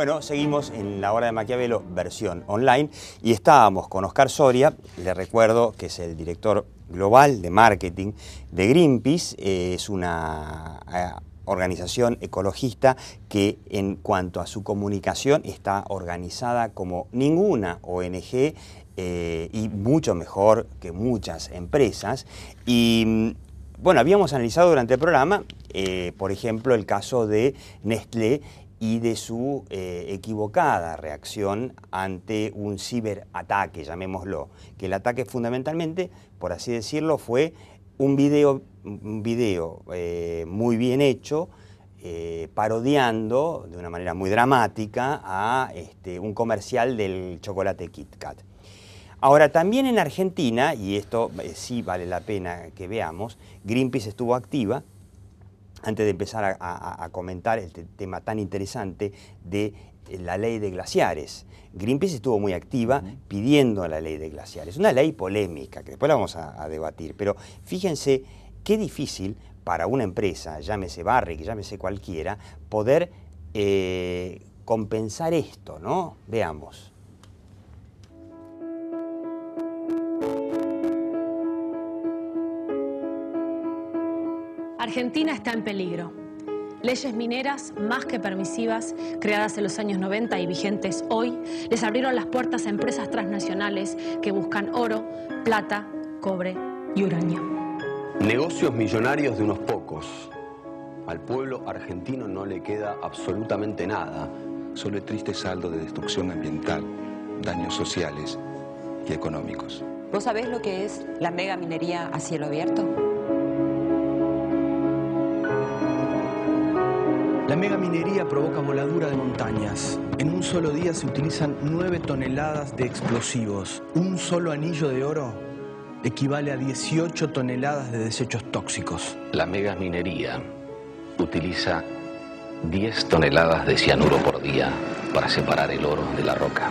Bueno, seguimos en la hora de Maquiavelo versión online y estábamos con Oscar Soria, le recuerdo que es el director global de marketing de Greenpeace, eh, es una eh, organización ecologista que en cuanto a su comunicación está organizada como ninguna ONG eh, y mucho mejor que muchas empresas. Y mm, bueno, habíamos analizado durante el programa, por ejemplo, el caso de Nestlé y de su eh, equivocada reacción ante un ciberataque, llamémoslo, que el ataque fundamentalmente, por así decirlo, fue un video, video eh, muy bien hecho, eh, parodiando de una manera muy dramática a este, un comercial del chocolate Kit Kat. Ahora, también en Argentina, y esto sí vale la pena que veamos, Greenpeace estuvo activa antes de empezar a, comentar este tema tan interesante de eh, la ley de glaciares. Greenpeace estuvo muy activa pidiendo la ley de glaciares, una ley polémica, que después la vamos a, debatir, pero fíjense qué difícil para una empresa, llámese Barrick, llámese cualquiera, poder eh, compensar esto, ¿no? Veamos. Argentina está en peligro. Leyes mineras más que permisivas, creadas en los años 90 y vigentes hoy, les abrieron las puertas a empresas transnacionales que buscan oro, plata, cobre y uranio. Negocios millonarios de unos pocos. Al pueblo argentino no le queda absolutamente nada, solo el triste saldo de destrucción ambiental, daños sociales y económicos. ¿Vos sabés lo que es la mega minería a cielo abierto? La minería provoca voladura de montañas. En un solo día se utilizan 9 toneladas de explosivos. Un solo anillo de oro equivale a 18 toneladas de desechos tóxicos. La megaminería utiliza 10 toneladas de cianuro por día para separar el oro de la roca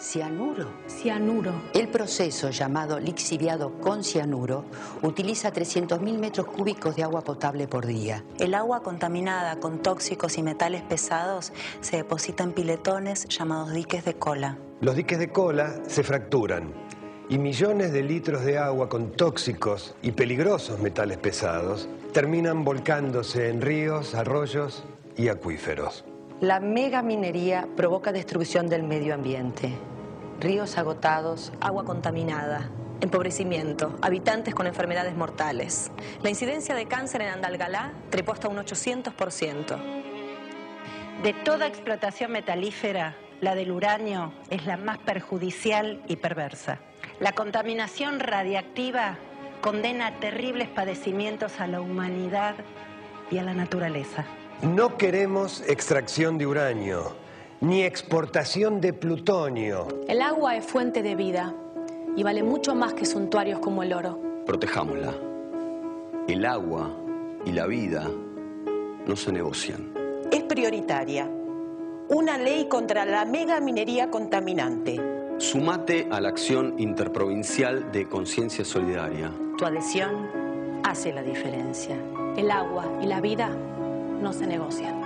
cianuro. Cianuro. El proceso llamado lixiviado con cianuro utiliza 300.000 metros cúbicos de agua potable por día. El agua contaminada con tóxicos y metales pesados se deposita en piletones llamados diques de cola. Los diques de cola se fracturan y millones de litros de agua con tóxicos y peligrosos metales pesados terminan volcándose en ríos, arroyos y acuíferos. La mega minería provoca destrucción del medio ambiente. Ríos agotados, agua contaminada, empobrecimiento, habitantes con enfermedades mortales. La incidencia de cáncer en Andalgalá trepó hasta un 800%. De toda explotación metalífera, la del uranio es la más perjudicial y perversa. La contaminación radiactiva condena a terribles padecimientos a la humanidad y a la naturaleza. No queremos extracción de uranio, ni exportación de plutonio. El agua es fuente de vida y vale mucho más que suntuarios como el oro. Protejámosla. El agua y la vida no se negocian. Es prioritaria. Una ley contra la mega minería contaminante. Sumate a la acción interprovincial de conciencia solidaria. Tu adhesión hace la diferencia. El agua y la vida no se negocian.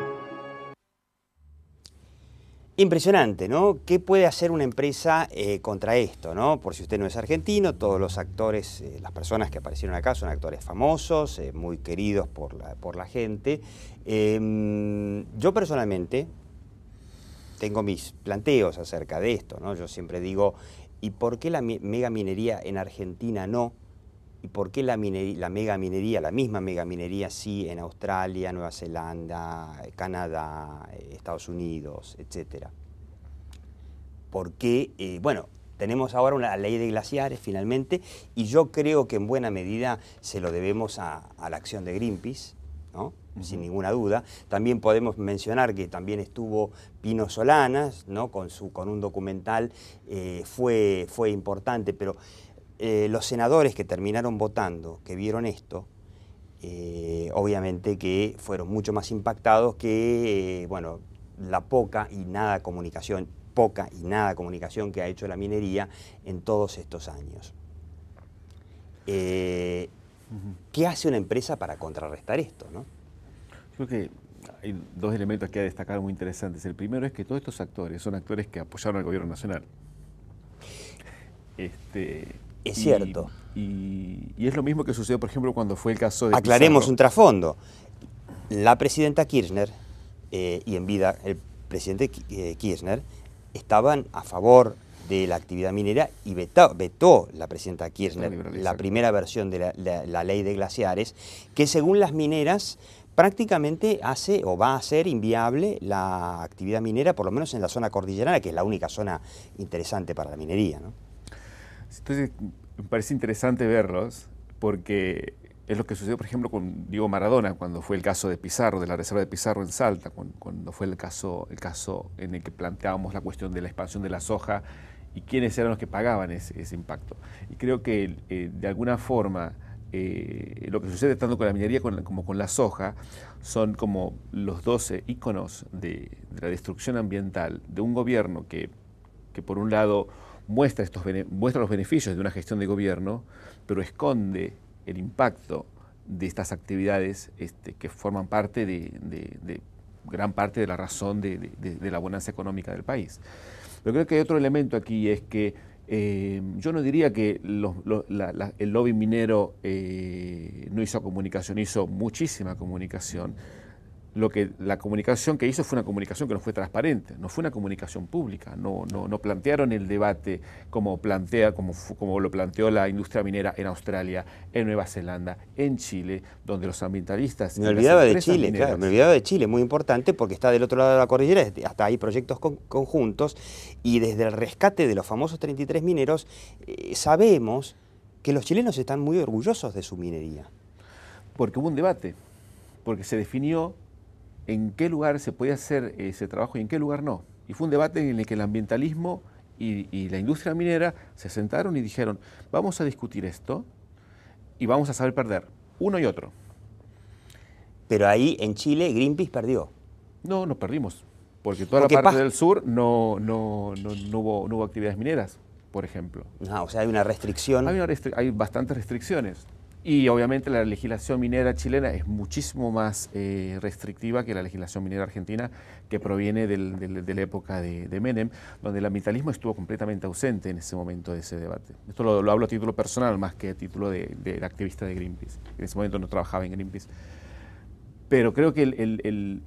Impresionante, ¿no? ¿Qué puede hacer una empresa eh, contra esto, ¿no? Por si usted no es argentino, todos los actores, eh, las personas que aparecieron acá son actores famosos, eh, muy queridos por la, por la gente. Em, yo personalmente tengo mis planteos acerca de esto, ¿no? Yo siempre digo, ¿y por qué la megaminería en Argentina no? ¿Y por qué la, minería, la megaminería, la misma megaminería, sí en Australia, Nueva Zelanda, Canadá, eh, Estados Unidos, etcétera? Porque, eh, bueno, tenemos ahora una ley de glaciares finalmente y yo creo que en buena medida se lo debemos a, la acción de Greenpeace, ¿no? sin ninguna duda. También podemos mencionar que también estuvo Pino Solanas, ¿no? con, su, con un documental, eh, fue, fue importante, pero eh, los senadores que terminaron votando, que vieron esto, eh, obviamente que fueron mucho más impactados que, eh, bueno, la poca y nada comunicación, poca y nada comunicación que ha hecho la minería en todos estos años. ¿Qué hace una empresa para contrarrestar esto? creo que hay dos elementos que hay que destacar muy interesantes. El primero es que todos estos actores son actores que apoyaron al gobierno nacional. Este, es cierto. Y, es lo mismo que sucedió, por ejemplo, cuando fue el caso de. Aclaremos un trasfondo. La presidenta Kirchner eh, y en vida el presidente eh, Kirchner estaban a favor de la actividad minera y vetó, la presidenta Kirchner la, primera versión de la, ley de glaciares, que según las mineras prácticamente hace o va a ser inviable la actividad minera, por lo menos en la zona cordillerana, que es la única zona interesante para la minería. ¿no? Entonces, me parece interesante verlos porque es lo que sucedió, por ejemplo, con Diego Maradona, cuando fue el caso de Pizarro, de la reserva de Pizarro en Salta, cuando fue el caso, el caso en el que planteábamos la cuestión de la expansión de la soja y quiénes eran los que pagaban ese, impacto. Y creo que eh, de alguna forma eh, lo que sucede tanto con la minería como con la soja son como los 12 íconos de, la destrucción ambiental de un gobierno que, que por un lado muestra, estos, los beneficios de una gestión de gobierno, pero esconde el impacto de estas actividades este, que forman parte de, gran parte de la razón de, la bonanza económica del país. Pero creo que hay otro elemento aquí, es que eh, yo no diría que el lobby minero eh, no hizo comunicación, hizo muchísima comunicación lo que la comunicación que hizo fue una comunicación que no fue transparente, no fue una comunicación pública, no, no, plantearon el debate como plantea, como, como lo planteó la industria minera en Australia, en Nueva Zelanda, en Chile, donde los ambientalistas. Me olvidaba de Chile, me olvidaba de Chile, muy importante porque está del otro lado de la cordillera, hasta hay proyectos conjuntos, y desde el rescate de los famosos 33 mineros, eh, sabemos que los chilenos están muy orgullosos de su minería. Porque hubo un debate, porque se definió en qué lugar se podía hacer ese trabajo y en qué lugar no. Y fue un debate en el que el ambientalismo y, la industria minera se sentaron y dijeron, vamos a discutir esto y vamos a saber perder, uno y otro. Pero ahí en Chile Greenpeace perdió. No, nos perdimos, porque toda la parte del sur no, no, no, hubo, actividades mineras, por ejemplo. Ah, o sea, hay una restricción. hay bastantes restricciones. Y obviamente la legislación minera chilena es muchísimo más eh, restrictiva que la legislación minera argentina que proviene de la época de, Menem, donde el ambientalismo estuvo completamente ausente en ese momento de ese debate. Esto lo, hablo a título personal más que a título de, activista de Greenpeace. En ese momento no trabajaba en Greenpeace. Pero creo que el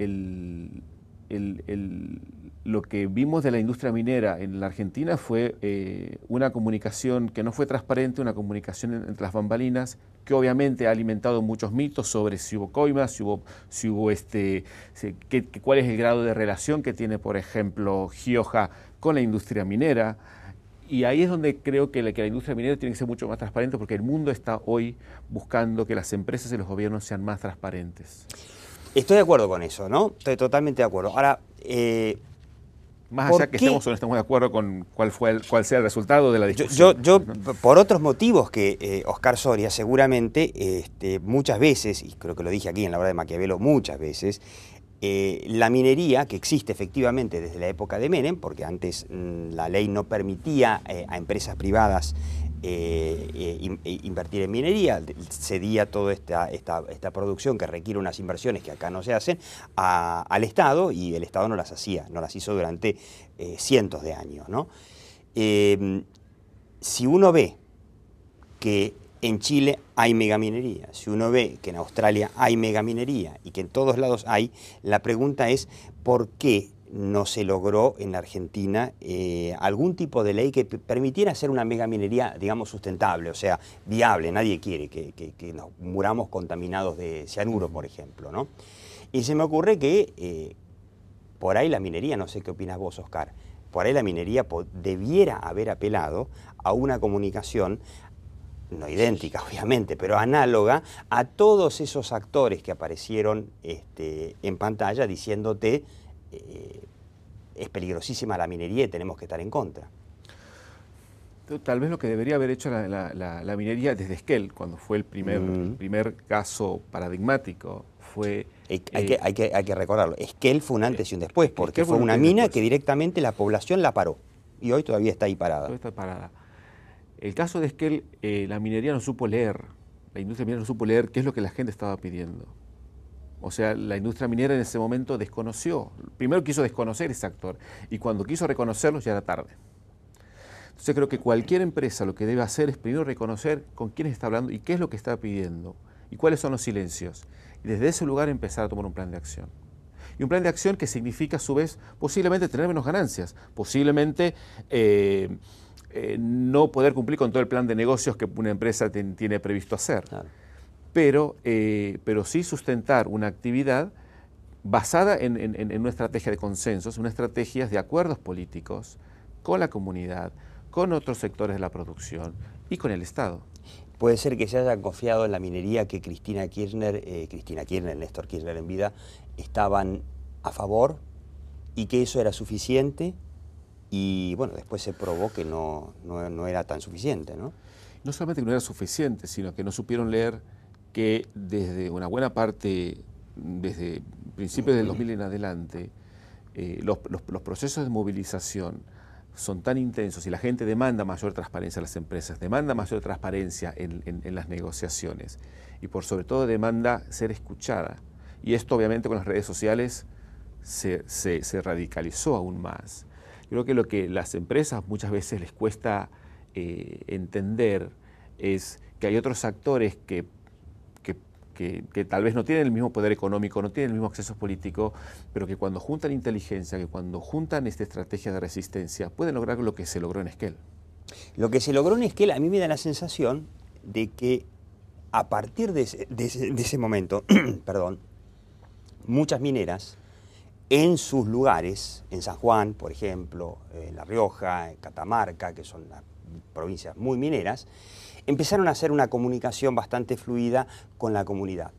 el, lo que vimos de la industria minera en la Argentina fue eh, una comunicación que no fue transparente, una comunicación entre las bambalinas que obviamente ha alimentado muchos mitos sobre si hubo coimas, si hubo, si hubo este, que, cuál es el grado de relación que tiene, por ejemplo, Gioja con la industria minera. Y ahí es donde creo que la, industria minera tiene que ser mucho más transparente porque el mundo está hoy buscando que las empresas y los gobiernos sean más transparentes. Estoy de acuerdo con eso, ¿no? Estoy totalmente de acuerdo. Ahora, eh, más allá que estemos o no estemos de acuerdo con cuál, fue cuál sea el resultado de la discusión. Yo, yo, por otros motivos que eh, Oscar Soria seguramente este, muchas veces, y creo que lo dije aquí en la hora de Maquiavelo muchas veces, eh, la minería, que existe efectivamente desde la época de Menem, porque antes mm, la ley no permitía a empresas privadas eh, eh, eh, invertir en minería, cedía toda esta, esta, producción que requiere unas inversiones que acá no se hacen al Estado y el Estado no las hacía, no las hizo durante cientos de años. ¿no? Em, si uno ve que en Chile hay megaminería, si uno ve que en Australia hay megaminería y que en todos lados hay, la pregunta es por qué no se logró en la Argentina eh, algún tipo de ley que permitiera hacer una megaminería, digamos, sustentable, o sea, viable. Nadie quiere que, nos muramos contaminados de cianuro, por ejemplo, Y se me ocurre que eh, por ahí la minería, no sé qué opinas vos, Oscar, por ahí la minería debiera haber apelado a una comunicación no idéntica obviamente, pero análoga a todos esos actores que aparecieron este, en pantalla diciéndote eh, es peligrosísima la minería y tenemos que estar en contra. Tal vez lo que debería haber hecho la, minería desde Esquel, cuando fue el primer, mm. primer caso paradigmático, fue... Hay, que, eh, hay, que, hay que recordarlo, Esquel fue un antes y un después, porque fue una mina que directamente la población la paró y hoy todavía está ahí parada. Todavía está parada. El caso de Esquel, eh, la minería no supo leer, la industria minera no supo leer qué es lo que la gente estaba pidiendo. O sea, la industria minera en ese momento desconoció, primero quiso desconocer ese actor y cuando quiso reconocerlo ya era tarde. Entonces creo que cualquier empresa lo que debe hacer es primero reconocer con quién está hablando y qué es lo que está pidiendo y cuáles son los silencios. Y desde ese lugar empezar a tomar un plan de acción. Y un plan de acción que significa a su vez posiblemente tener menos ganancias, posiblemente eh, eh, no poder cumplir con todo el plan de negocios que una empresa tiene previsto hacer pero, eh, pero sí sustentar una actividad basada en, una estrategia de consensos, una estrategia de acuerdos políticos con la comunidad, con otros sectores de la producción y con el Estado. Puede ser que se hayan confiado en la minería que Cristina Kirchner, eh, Cristina Kirchner, Néstor Kirchner en vida, estaban a favor y que eso era suficiente y bueno, después se probó que no, no era tan suficiente, ¿no? No solamente que no era suficiente, sino que no supieron leer que desde una buena parte, desde principios del 2000 en adelante, eh, los, procesos de movilización son tan intensos y la gente demanda mayor transparencia a las empresas, demanda mayor transparencia en, en, las negociaciones y por sobre todo demanda ser escuchada. Y esto obviamente con las redes sociales se, radicalizó aún más. Creo que lo que las empresas muchas veces les cuesta eh, entender es que hay otros actores que que, tal vez no tienen el mismo poder económico, no tienen el mismo acceso político, pero que cuando juntan inteligencia, que cuando juntan esta estrategia de resistencia, pueden lograr lo que se logró en Esquel. Lo que se logró en Esquel a mí me da la sensación de que a partir de ese, de ese momento, perdón, muchas mineras en sus lugares, en San Juan, por ejemplo, en La Rioja, en Catamarca, que son las provincias muy mineras, empezaron a hacer una comunicación bastante fluida con la comunidad.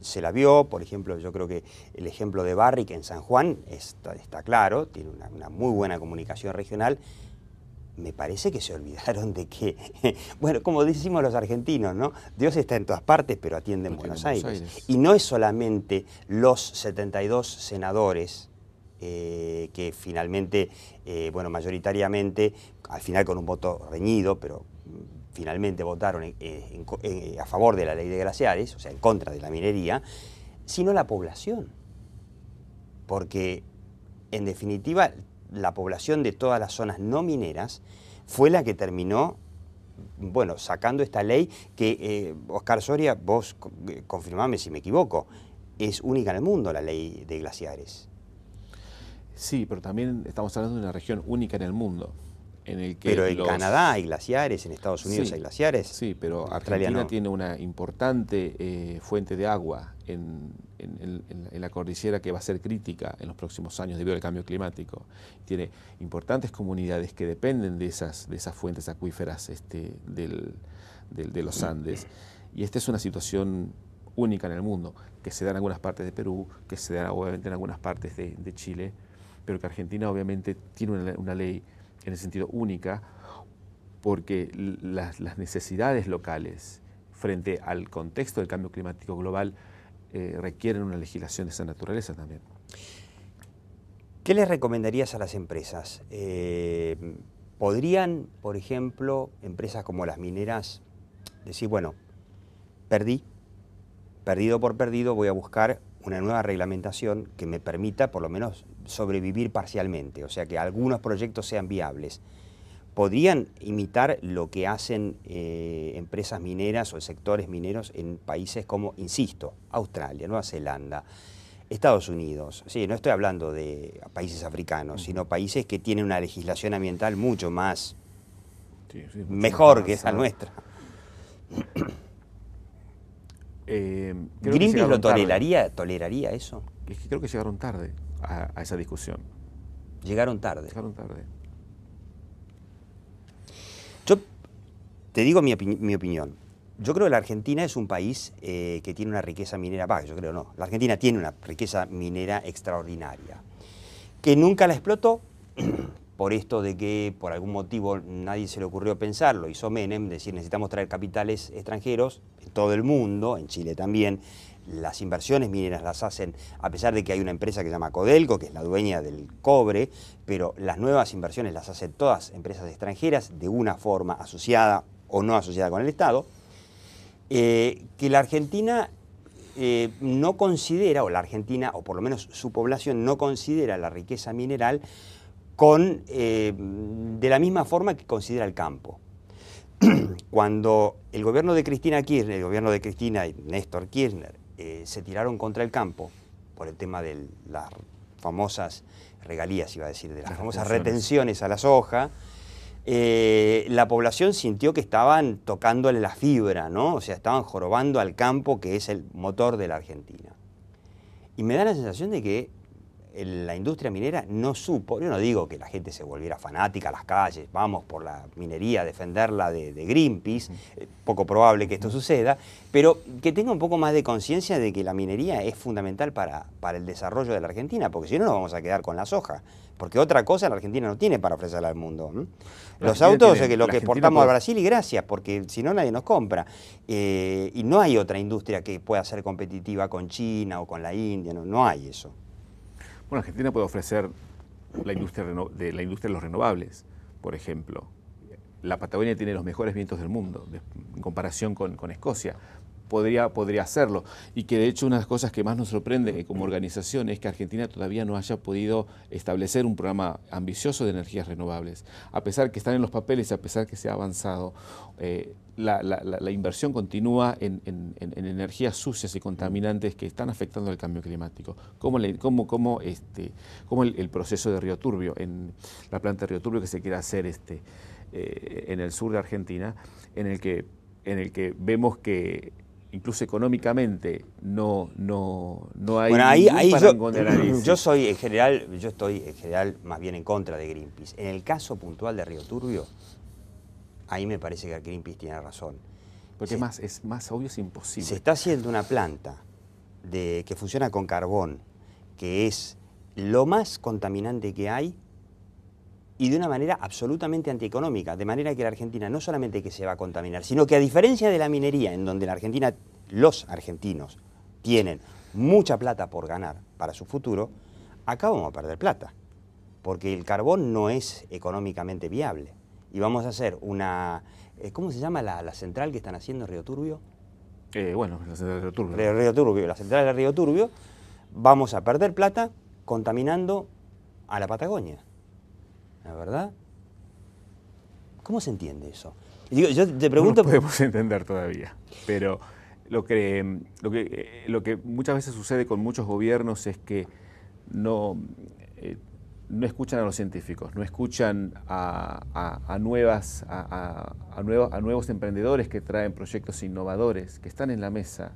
se la vio, por ejemplo, yo creo que el ejemplo de que en San Juan está, claro, tiene una, muy buena comunicación regional. Me parece que se olvidaron de que, bueno, como decimos los argentinos, ¿no? Dios está en todas partes, pero atiende en Buenos, Aires. Y no es solamente los 72 senadores eh, que finalmente, eh, bueno, mayoritariamente, al final con un voto reñido, pero finalmente votaron eh, a favor de la ley de glaciares, o sea, en contra de la minería, sino la población. Porque, en definitiva, la población de todas las zonas no mineras fue la que terminó bueno, sacando esta ley que, eh, Oscar Soria, vos eh, confirmame si me equivoco, es única en el mundo la ley de glaciares. Sí, pero también estamos hablando de una región única en el mundo. Pero en Canadá hay glaciares, en Estados Unidos hay glaciares. Sí, pero Argentina tiene una importante eh, fuente de agua en, la cordillera que va a ser crítica en los próximos años debido al cambio climático. Tiene importantes comunidades que dependen de esas, de esas fuentes acuíferas este, del, de los Andes. Y esta es una situación única en el mundo, que se da en algunas partes de Perú, que se da obviamente en algunas partes de, Chile, pero que Argentina obviamente tiene una, una ley en el sentido única, porque las, necesidades locales frente al contexto del cambio climático global eh, requieren una legislación de esa naturaleza también. ¿Qué les recomendarías a las empresas? Eh, ¿Podrían, por ejemplo, empresas como las mineras decir, bueno, perdí, perdido por perdido, voy a buscar una nueva reglamentación que me permita por lo menos sobrevivir parcialmente, o sea, que algunos proyectos sean viables. ¿Podrían imitar lo que hacen eh, empresas mineras o sectores mineros en países como, insisto, Australia, Nueva Zelanda, Estados Unidos? Sí, no estoy hablando de países africanos, sino países que tienen una legislación ambiental mucho más mejor que esa nuestra. Eh, lo toleraría, toleraría eso? creo que llegaron tarde a, esa discusión. Llegaron tarde. Llegaron tarde. Yo te digo mi, opinión. Yo creo que la Argentina es un país eh, que tiene una riqueza minera, baja. yo creo no, la Argentina tiene una riqueza minera extraordinaria, que nunca la explotó por esto de que por algún motivo nadie se le ocurrió pensarlo, hizo Menem, decir necesitamos traer capitales extranjeros en todo el mundo, en Chile también, las inversiones mineras las hacen, a pesar de que hay una empresa que se llama Codelco, que es la dueña del cobre, pero las nuevas inversiones las hacen todas empresas extranjeras, de una forma asociada o no asociada con el Estado, eh, que la Argentina eh, no considera, o la Argentina, o por lo menos su población, no considera la riqueza mineral con, eh, de la misma forma que considera el campo. Cuando el gobierno de Cristina Kirchner, el gobierno de Cristina y Néstor Kirchner, eh, se tiraron contra el campo por el tema de las famosas regalías, iba a decir, de las, famosas retenciones. a la soja, eh, la población sintió que estaban tocándole la fibra, ¿no? O sea, estaban jorobando al campo que es el motor de la Argentina. Y me da la sensación de que la industria minera no supo, yo no digo que la gente se volviera fanática a las calles, vamos por la minería, defenderla de, Greenpeace, eh, poco probable que esto suceda, pero que tenga un poco más de conciencia de que la minería es fundamental para, el desarrollo de la Argentina, porque si no nos vamos a quedar con la soja, porque otra cosa la Argentina no tiene para ofrecerle al mundo. Los autos, eh, lo que exportamos a Brasil y gracias, porque si no nadie nos compra. Eh, y no hay otra industria que pueda ser competitiva con China o con la India, no hay eso. Bueno, Argentina puede ofrecer la industria de la industria de los renovables, por ejemplo. La Patagonia tiene los mejores vientos del mundo en comparación con Escocia podría, hacerlo. Y que de hecho una de las cosas que más nos sorprende eh, como organización es que Argentina todavía no haya podido establecer un programa ambicioso de energías renovables. A pesar que están en los papeles, y a pesar que se ha avanzado, eh, la, inversión continúa en, energías sucias y contaminantes que están afectando al cambio climático. Como, como, como, este, como el, proceso de Río Turbio, en la planta de Río Turbio que se quiere hacer este, eh, en el sur de Argentina, en el que, en el que vemos que incluso económicamente no, no, hay bueno, ahí, yo, soy en general, yo estoy en general más bien en contra de Greenpeace. En el caso puntual de Río Turbio, ahí me parece que Greenpeace tiene razón. Porque más, es más obvio, es imposible. Se está haciendo una planta de, que funciona con carbón, que es lo más contaminante que hay, y de una manera absolutamente antieconómica, de manera que la Argentina no solamente que se va a contaminar, sino que a diferencia de la minería, en donde la Argentina, los argentinos tienen mucha plata por ganar para su futuro, acá vamos a perder plata, porque el carbón no es económicamente viable. Y vamos a hacer una, eh, ¿cómo se llama la, central que están haciendo en Río Turbio? Eh, bueno, la central de Río Turbio, la central de Río Turbio, vamos a perder plata contaminando a la Patagonia. ¿La verdad? ¿Cómo se entiende eso? yo te pregunto... No podemos entender todavía, pero lo que, lo, que, eh, lo que muchas veces sucede con muchos gobiernos es que no, eh, no escuchan a los científicos, no escuchan a, nuevas, a, nuevos, a nuevos emprendedores que traen proyectos innovadores, que están en la mesa,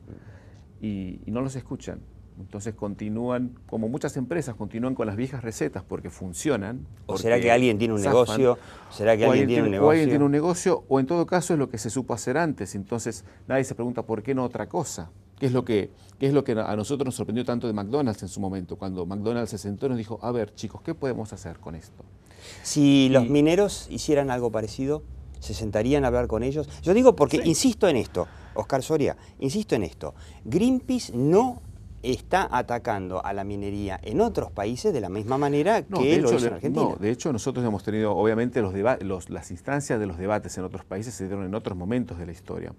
y no los escuchan. Entonces continúan, como muchas empresas, continúan con las viejas recetas porque funcionan. ¿O será que alguien tiene un negocio? ¿Será que alguien, tiene, un negocio? O alguien tiene un negocio, o en todo caso es lo que se supo hacer antes. Entonces nadie se pregunta por qué no otra cosa. ¿Qué es lo que, es lo que a nosotros nos sorprendió tanto de McDonald's en su momento? Cuando McDonald's se sentó y nos dijo, a ver chicos, ¿qué podemos hacer con esto? Si los mineros hicieran algo parecido, ¿se sentarían a hablar con ellos? Yo digo porque, insisto en esto, Oscar Soria, insisto en esto, Greenpeace no está atacando a la minería en otros países de la misma manera que lo en Argentina. No, de hecho nosotros hemos tenido, obviamente, los, las instancias de los debates en otros países se dieron en otros momentos de la historia.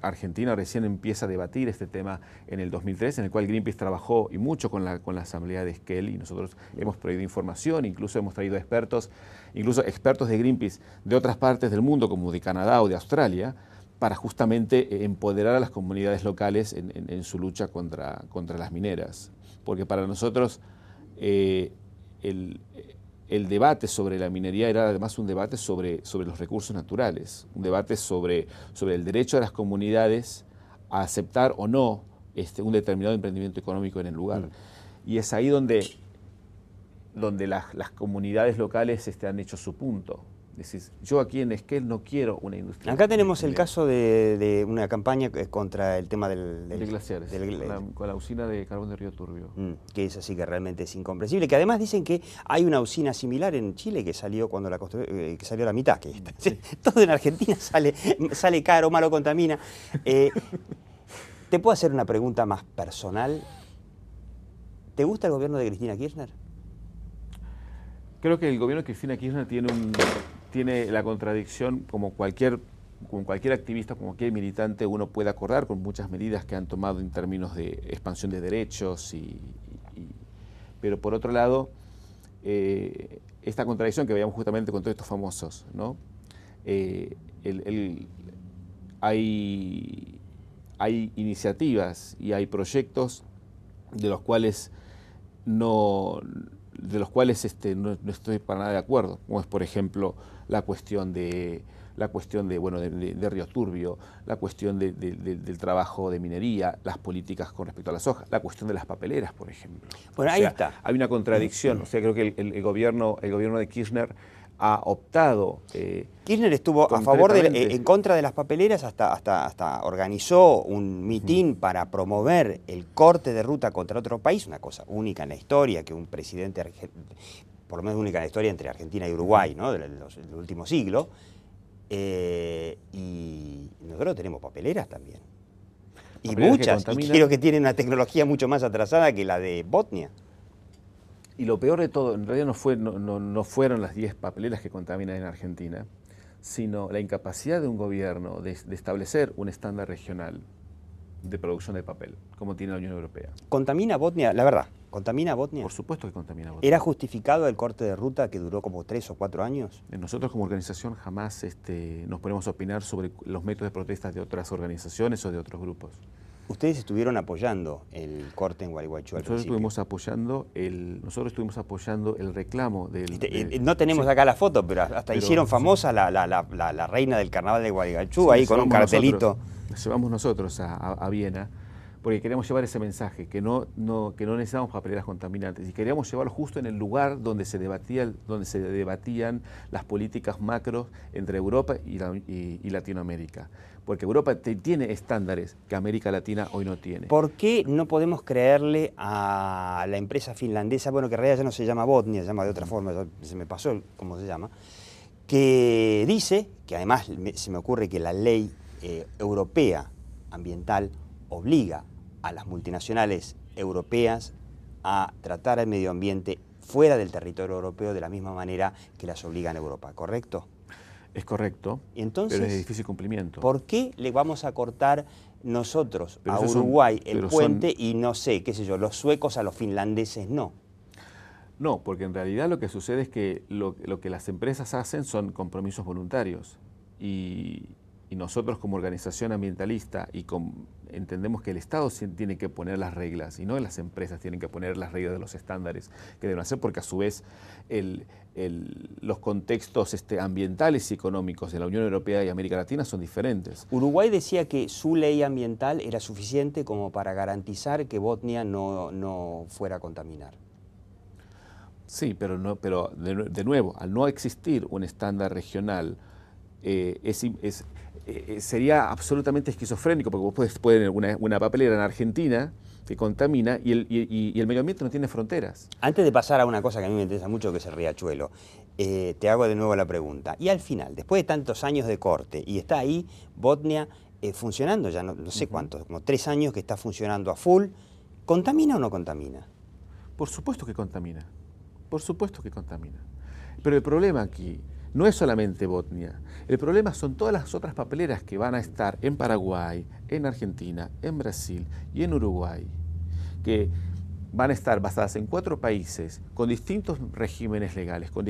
Argentina recién empieza a debatir este tema en el 2003, en el cual Greenpeace trabajó y mucho con la, con la asamblea de Esquel y nosotros hemos traído información, incluso hemos traído expertos, incluso expertos de Greenpeace de otras partes del mundo, como de Canadá o de Australia, para justamente eh, empoderar a las comunidades locales en, su lucha contra, contra, las mineras. Porque para nosotros eh, el, debate sobre la minería era además un debate sobre, sobre los recursos naturales, un debate sobre, sobre, el derecho de las comunidades a aceptar o no este, un determinado emprendimiento económico en el lugar. Mm. Y es ahí donde, donde las, las comunidades locales este, han hecho su punto yo aquí en Esquel no quiero una industria. Acá tenemos el caso de, una campaña contra el tema del... de glaciares, con la usina de carbón de Río Turbio. Mm, que es así que realmente es incomprensible. Que además dicen que hay una usina similar en Chile que salió cuando la eh, que salió a la mitad. Que Todo en Argentina sale, sale caro, malo contamina. Eh, ¿Te puedo hacer una pregunta más personal? ¿Te gusta el gobierno de Cristina Kirchner? Creo que el gobierno de Cristina Kirchner tiene un, tiene la contradicción, como cualquier, cualquier activista, como cualquier militante, uno puede acordar con muchas medidas que han tomado en términos de expansión de derechos, y, pero por otro lado, eh, esta contradicción que veíamos justamente con todos estos famosos, ¿no? Eh, hay, hay iniciativas y hay proyectos de los cuales no, de los cuales este, no, estoy para nada de acuerdo, como es por ejemplo la cuestión de la cuestión de, bueno, de, Río Turbio, la cuestión del trabajo de minería, las políticas con respecto a las hojas, la cuestión de las papeleras, por ejemplo. Bueno, ahí está. Hay una contradicción, o sea, creo que el, gobierno, el gobierno de Kirchner ha optado. Eh, Kirchner estuvo a favor, de, eh, en contra de las papeleras, hasta, hasta, hasta organizó un mitin para promover el corte de ruta contra otro país, una cosa única en la historia, que un presidente, por lo menos única en la historia entre Argentina y Uruguay, ¿no? del, último siglo. Eh, y nosotros tenemos papeleras también. Y muchas, y creo que tienen una tecnología mucho más atrasada que la de Botnia. Y lo peor de todo, en realidad no, fue, no, fueron las 10 papeleras que contaminan en Argentina, sino la incapacidad de un gobierno de, establecer un estándar regional de producción de papel, como tiene la Unión Europea. ¿Contamina Botnia? La verdad, ¿contamina Botnia? Por supuesto que contamina Botnia. ¿Era justificado el corte de ruta que duró como tres o cuatro años? Eh, nosotros como organización jamás este, nos ponemos a opinar sobre los métodos de protesta de otras organizaciones o de otros grupos. Ustedes estuvieron apoyando el corte en Gualeguaychú nosotros Estuvimos apoyando el, nosotros estuvimos apoyando el reclamo del... Eh, no tenemos acá la foto, pero hasta hicieron famosa la, la, la, reina del carnaval de Gualeguaychú ahí con un cartelito. Nosotros, llevamos nosotros a, Viena porque queríamos llevar ese mensaje, que no, no, que no necesitamos papeleras contaminantes y queríamos llevarlo justo en el lugar donde se, debatía, donde se debatían las políticas macro entre Europa y Latinoamérica porque Europa tiene estándares que América Latina hoy no tiene. ¿Por qué no podemos creerle a la empresa finlandesa, bueno, que en realidad ya no se llama Botnia, se llama de otra mm. forma, se me pasó cómo se llama, que dice, que además se me ocurre que la ley eh, europea ambiental obliga a las multinacionales europeas a tratar el medio ambiente fuera del territorio europeo de la misma manera que las obliga en Europa, ¿correcto? Es correcto, pero es de difícil cumplimiento. ¿Por qué le vamos a cortar nosotros a Uruguay el puente y no sé, qué sé yo, los suecos a los finlandeses no? No, porque en realidad lo que sucede es que lo, que las empresas hacen son compromisos voluntarios y, y nosotros como organización ambientalista y con entendemos que el Estado tiene que poner las reglas y no las empresas tienen que poner las reglas de los estándares que deben hacer, porque a su vez los contextos este, ambientales y económicos de la Unión Europea y América Latina son diferentes. Uruguay decía que su ley ambiental era suficiente como para garantizar que Botnia no, fuera a contaminar. Sí, pero, no, pero de, nuevo, al no existir un estándar regional, eh, es, es eh, eh, sería absolutamente esquizofrénico, porque vos puedes poner una, papelera en Argentina que contamina y el, medio ambiente no tiene fronteras. Antes de pasar a una cosa que a mí me interesa mucho, que es el riachuelo, eh, te hago de nuevo la pregunta. Y al final, después de tantos años de corte, y está ahí Botnia funcionando, ya no, no sé cuántos, como tres años que está funcionando a full, ¿contamina o no contamina? Por supuesto que contamina, por supuesto que contamina. Pero el problema aquí no es solamente Botnia. El problema son todas las otras papeleras que van a estar en Paraguay, en Argentina, en Brasil y en Uruguay, que van a estar basadas en cuatro países, con distintos regímenes legales, con,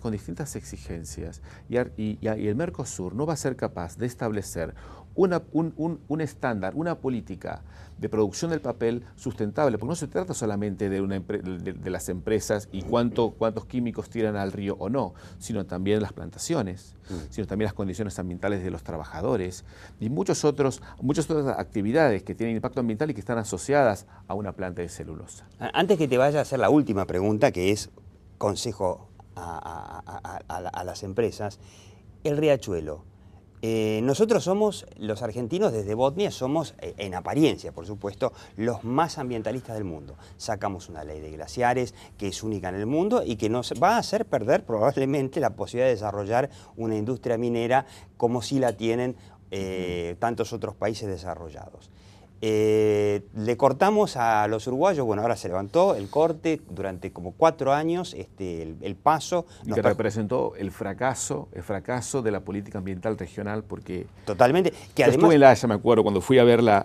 con distintas exigencias, y el Mercosur no va a ser capaz de establecer un, estándar, una política de producción del papel sustentable, porque no se trata solamente de, una de, las empresas y cuánto, cuántos químicos tiran al río o no, sino también las plantaciones, mm. sino también las condiciones ambientales de los trabajadores y muchos otros, muchas otras actividades que tienen impacto ambiental y que están asociadas a una planta de celulosa. Antes que te vaya a hacer la última pregunta, que es consejo a las empresas, el riachuelo eh, nosotros somos, los argentinos desde Botnia, somos, eh, en apariencia, por supuesto, los más ambientalistas del mundo. Sacamos una ley de glaciares que es única en el mundo y que nos va a hacer perder probablemente la posibilidad de desarrollar una industria minera como si la tienen eh, tantos otros países desarrollados. Eh, le cortamos a los uruguayos, bueno, ahora se levantó el corte durante como cuatro años, este, el, paso. Y que representó el fracaso, el fracaso de la política ambiental regional, porque. Totalmente. Que estuve en La Haya, me acuerdo, cuando fui a ver la,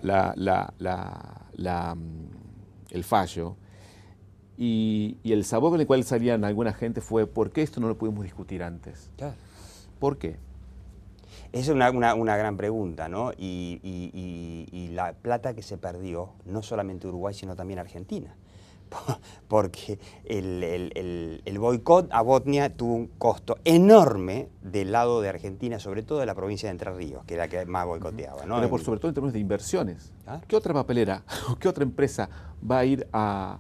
mm, el fallo. Y, el sabor con el cual salían alguna gente fue: ¿por qué esto no lo pudimos discutir antes? Claro. ¿Por qué? Esa Es una, gran pregunta, ¿no? Y, la plata que se perdió, no solamente Uruguay, sino también Argentina. Porque el, boicot a Botnia tuvo un costo enorme del lado de Argentina, sobre todo de la provincia de Entre Ríos, que era la que más boicoteaba. ¿no? Pero por, sobre todo en términos de inversiones. ¿Ah? ¿Qué otra papelera o qué otra empresa va a ir a,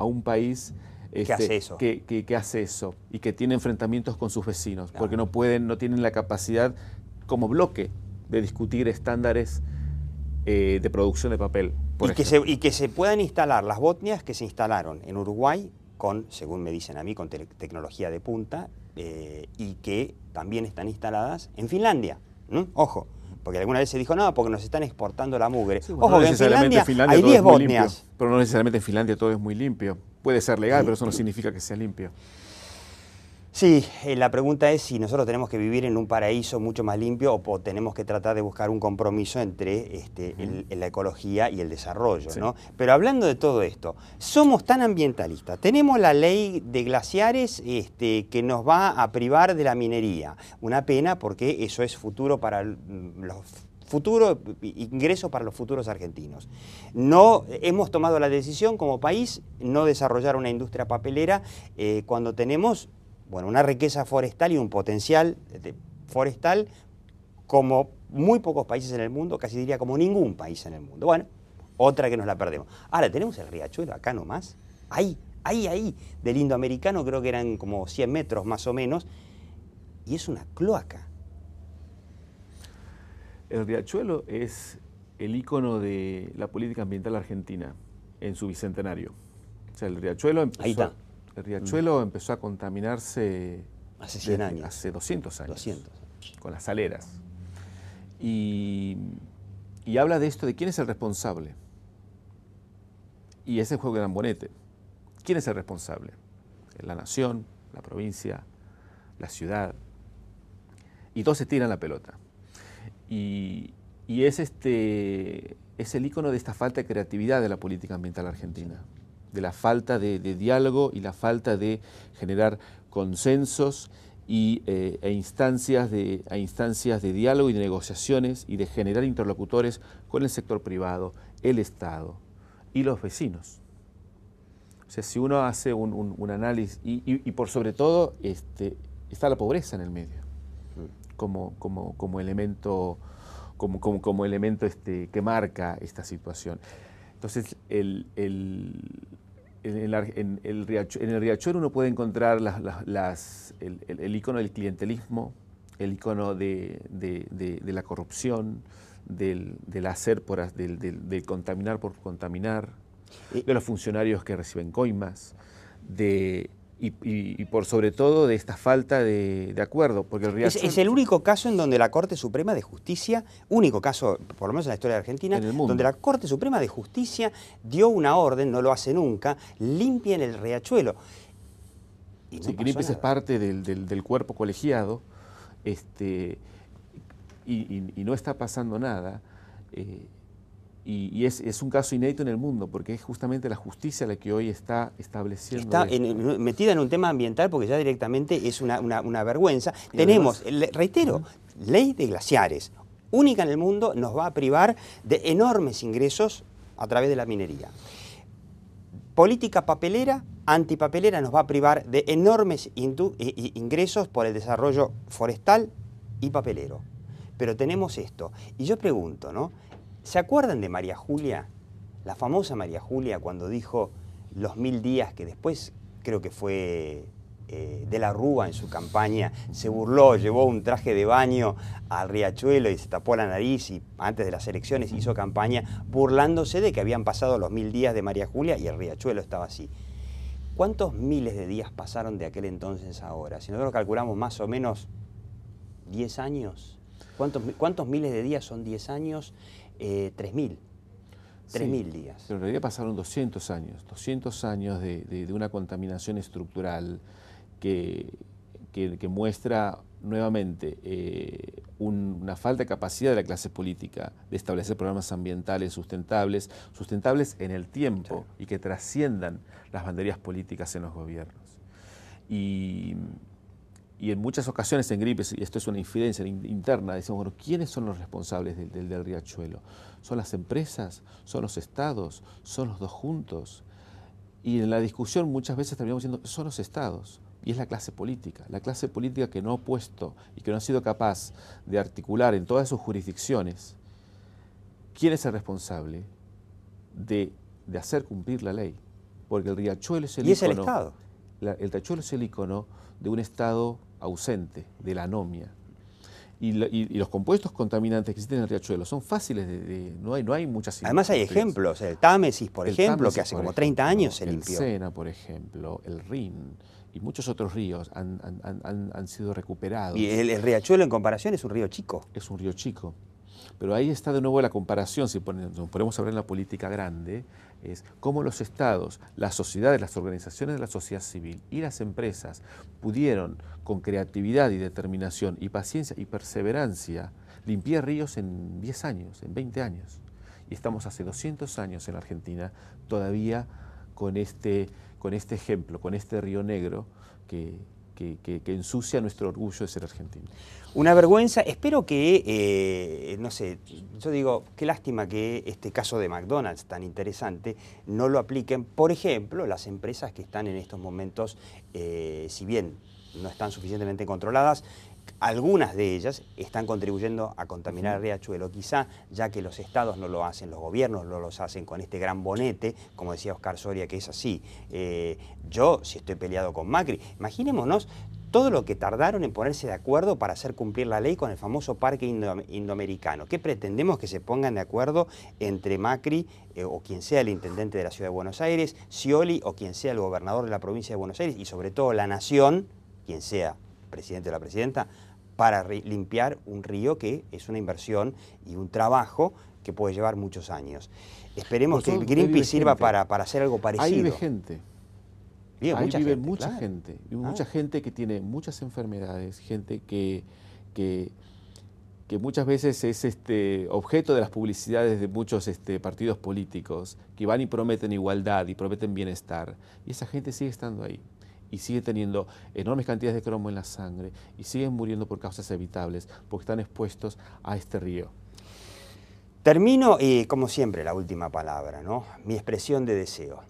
un país? que, este, hace eso. Que, hace eso y que tiene enfrentamientos con sus vecinos, porque no pueden, no tienen la capacidad como bloque de discutir estándares eh, de producción de papel. y, que se, puedan instalar las botnias que se instalaron en Uruguay con, según me dicen a mí, con tecnología de punta eh, y que también están instaladas en Finlandia. Ojo, porque alguna vez se dijo, no, porque nos están exportando la mugre. Ojo, que en Finlandia, hay 10 botnias. pero no necesariamente en Finlandia todo es muy limpio. Puede ser legal, pero eso no significa que sea limpio. Sí, eh, la pregunta es si nosotros tenemos que vivir en un paraíso mucho más limpio o, tenemos que tratar de buscar un compromiso entre este, la ecología y el desarrollo. ¿no? Pero hablando de todo esto, somos tan ambientalistas. Tenemos la ley de glaciares este, que nos va a privar de la minería. Una pena porque eso es futuro para mm, los futuros ingreso para los futuros argentinos. No eh, hemos tomado la decisión como país no desarrollar una industria papelera eh, cuando tenemos bueno, una riqueza forestal y un potencial este, forestal como muy pocos países en el mundo, casi diría como ningún país en el mundo. Bueno, otra que nos la perdemos. Ahora, tenemos el riachuelo acá nomás, ahí, ahí, ahí, del indoamericano, creo que eran como 100 metros más o menos, y es una cloaca. El riachuelo es el ícono de la política ambiental argentina en su bicentenario. O sea, el riachuelo empezó, ahí está el riachuelo empezó a contaminarse hace 100 años. Hace 200 años. Con las aleras. Y, habla de esto, de quién es el responsable. Y es el juego de bonete ¿Quién es el responsable? La nación, la provincia, la ciudad. Y todos se tiran la pelota. Y, y es, este, es el icono de esta falta de creatividad de la política ambiental argentina de la falta de, diálogo y la falta de generar consensos y, eh, e, instancias de, a instancias de diálogo y de negociaciones y de generar interlocutores con el sector privado, el Estado y los vecinos. O sea, si uno hace un, análisis, y, por sobre todo este, está la pobreza en el medio, como, como, como elemento, como, elemento este, que marca esta situación. Entonces, el en, el, riachuelo uno puede encontrar las, el, icono del clientelismo, el icono de, la corrupción, del, hacer, por, del, contaminar por contaminar, de los funcionarios que reciben coimas, de y, por sobre todo de esta falta de, acuerdo. Porque es, el único caso en donde la Corte Suprema de Justicia, único caso, por lo menos en la historia de Argentina, donde la Corte Suprema de Justicia dio una orden, no lo hace nunca, limpien el riachuelo. Y no es parte del, cuerpo colegiado este, y, no está pasando nada. Eh, y, es, un caso inédito en el mundo, porque es justamente la justicia la que hoy está estableciendo. Está metida en un tema ambiental porque ya directamente es una, vergüenza. Tenemos, reitero, ley de glaciares, única en el mundo, nos va a privar de enormes ingresos a través de la minería. Política papelera, antipapelera, nos va a privar de enormes ingresos por el desarrollo forestal y papelero. Pero tenemos esto. Y yo pregunto, ¿no? ¿Se acuerdan de María Julia? La famosa María Julia cuando dijo los mil días que después creo que fue eh, de la Rúa en su campaña, se burló, llevó un traje de baño al riachuelo y se tapó la nariz y antes de las elecciones hizo campaña burlándose de que habían pasado los mil días de María Julia y el riachuelo estaba así. ¿Cuántos miles de días pasaron de aquel entonces a ahora? Si nosotros calculamos más o menos 10 años, ¿cuántos, cuántos miles de días son 10 años? 3.000. Eh, 3.000 días. Pero en realidad pasaron 200 años, 200 años de, una contaminación estructural que, que, muestra nuevamente eh, una falta de capacidad de la clase política de establecer programas ambientales sustentables, sustentables en el tiempo y que trasciendan las banderías políticas en los gobiernos. Y y en muchas ocasiones en gripes, y esto es una infidencia interna, decimos, bueno, ¿quiénes son los responsables del, riachuelo? ¿Son las empresas? ¿Son los estados? ¿Son los dos juntos? Y en la discusión muchas veces terminamos diciendo, son los estados, y es la clase política, la clase política que no ha puesto y que no ha sido capaz de articular en todas sus jurisdicciones quién es el responsable de, hacer cumplir la ley, porque el riachuelo es el icono. Y es el Estado. el riachuelo es el icono de un estado ausente, de la anomia. Y, los compuestos contaminantes que existen en el riachuelo son fáciles, de, no, hay, no hay muchas... Además hay ejemplos, el Támesis, por ejemplo, que hace como 30 años se limpió. El Sena, por ejemplo, el Rin y muchos otros ríos han, sido recuperados. Y el riachuelo en comparación es un río chico. Es un río chico. Pero ahí está de nuevo la comparación, si nos ponemos a hablar en la política grande, es cómo los estados, las sociedades, las organizaciones de la sociedad civil y las empresas pudieron con creatividad y determinación y paciencia y perseverancia limpiar ríos en 10 años, en 20 años. Y estamos hace 200 años en Argentina todavía con este, con este ejemplo, con este río negro que que, ensucia nuestro orgullo de ser argentino. Una vergüenza. Espero que, eh, no sé, yo digo, qué lástima que este caso de McDonald's tan interesante no lo apliquen, por ejemplo, las empresas que están en estos momentos, eh, si bien no están suficientemente controladas, algunas de ellas están contribuyendo a contaminar el riachuelo, quizá ya que los estados no lo hacen, los gobiernos no los hacen con este gran bonete, como decía Oscar Soria, que es así. Eh, yo, si estoy peleado con Macri, imaginémonos todo lo que tardaron en ponerse de acuerdo para hacer cumplir la ley con el famoso parque indoamericano. ¿Qué pretendemos que se pongan de acuerdo entre Macri eh, o quien sea el intendente de la ciudad de Buenos Aires, Scioli o quien sea el gobernador de la provincia de Buenos Aires y sobre todo la nación, quien sea presidente o la presidenta, para limpiar un río que es una inversión y un trabajo que puede llevar muchos años. Esperemos que que Greenpeace sirva para, hacer algo parecido. Ahí vive gente. Vive Ahí mucha vive gente, mucha gente. Vive ah. mucha gente que tiene muchas enfermedades, gente que, que, que, muchas veces es este objeto de las publicidades de muchos este, partidos políticos que van y prometen igualdad y prometen bienestar. Y esa gente sigue estando ahí y siguen teniendo enormes cantidades de cromo en la sangre y siguen muriendo por causas evitables porque están expuestos a este río. Termino y, eh, como siempre, la última palabra, ¿no? Mi expresión de deseo.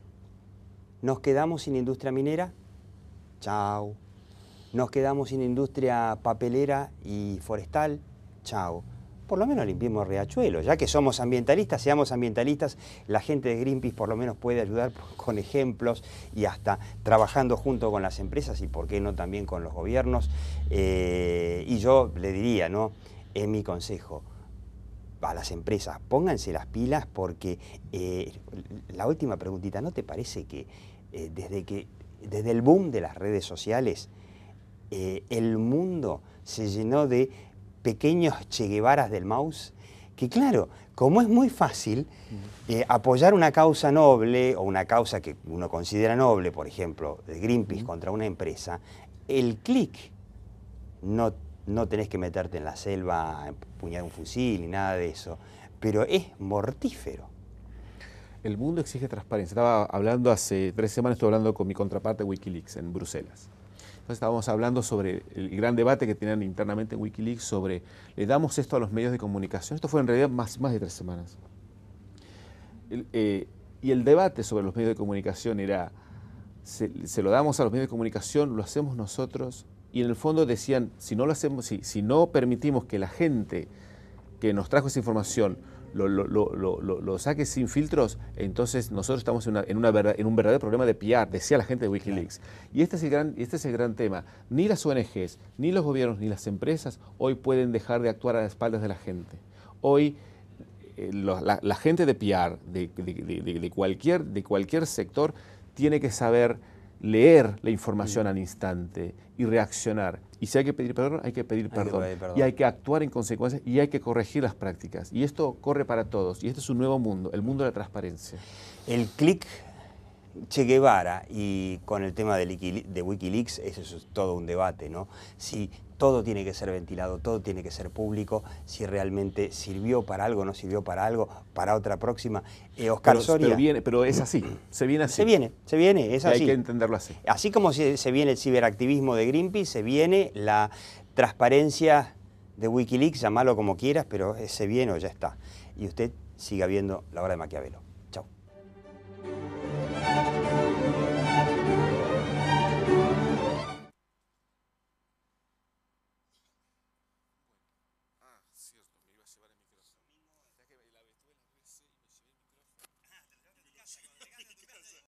¿Nos quedamos sin industria minera? Chao. ¿Nos quedamos sin industria papelera y forestal? Chao por lo menos limpiemos riachuelos. Ya que somos ambientalistas, seamos ambientalistas, la gente de Greenpeace por lo menos puede ayudar con ejemplos y hasta trabajando junto con las empresas y por qué no también con los gobiernos. Eh, y yo le diría, ¿no? Es mi consejo a las empresas, pónganse las pilas porque eh, la última preguntita, ¿no te parece que eh, desde que desde el boom de las redes sociales el mundo se llenó de pequeños Che Guevaras del mouse, que claro, como es muy fácil eh, apoyar una causa noble o una causa que uno considera noble, por ejemplo, de Greenpeace contra una empresa, el clic no, no tenés que meterte en la selva, empuñar un fusil ni nada de eso, pero es mortífero. El mundo exige transparencia. Estaba hablando hace tres semanas, estuve hablando con mi contraparte Wikileaks en Bruselas. Entonces estábamos hablando sobre el gran debate que tenían internamente en Wikileaks sobre, ¿le damos esto a los medios de comunicación? Esto fue en realidad más, más de tres semanas. Eh, y el debate sobre los medios de comunicación era, ¿se, lo damos a los medios de comunicación? ¿Lo hacemos nosotros? Y en el fondo decían, si no, lo hacemos, si, si no permitimos que la gente que nos trajo esa información lo, lo, saque sin filtros, entonces nosotros estamos en, un verdadero problema de PR, decía la gente de Wikileaks. Y este es, el gran, este es el gran tema. Ni las ONGs, ni los gobiernos, ni las empresas hoy pueden dejar de actuar a espaldas de la gente. Hoy eh, la, gente de PR, cualquier, de cualquier sector, tiene que saber leer la información al instante y reaccionar. Y si hay que pedir perdón, hay que pedir, perdón. Y hay que actuar en consecuencia y hay que corregir las prácticas. Y esto corre para todos. Y este es un nuevo mundo, el mundo de la transparencia. El clic Che Guevara y con el tema de, Wikileaks, eso es todo un debate, ¿no? todo tiene que ser ventilado, todo tiene que ser público, si realmente sirvió para algo, no sirvió para algo, para otra próxima. Eh, Oscar Soria. Pero, viene, pero, es así, se viene así. Se viene, se viene, es así. Hay que entenderlo así. Así como se, viene el ciberactivismo de Greenpeace, se viene la transparencia de Wikileaks, llamalo como quieras, pero eh, se viene o ya está. Y usted siga viendo la obra de Maquiavelo.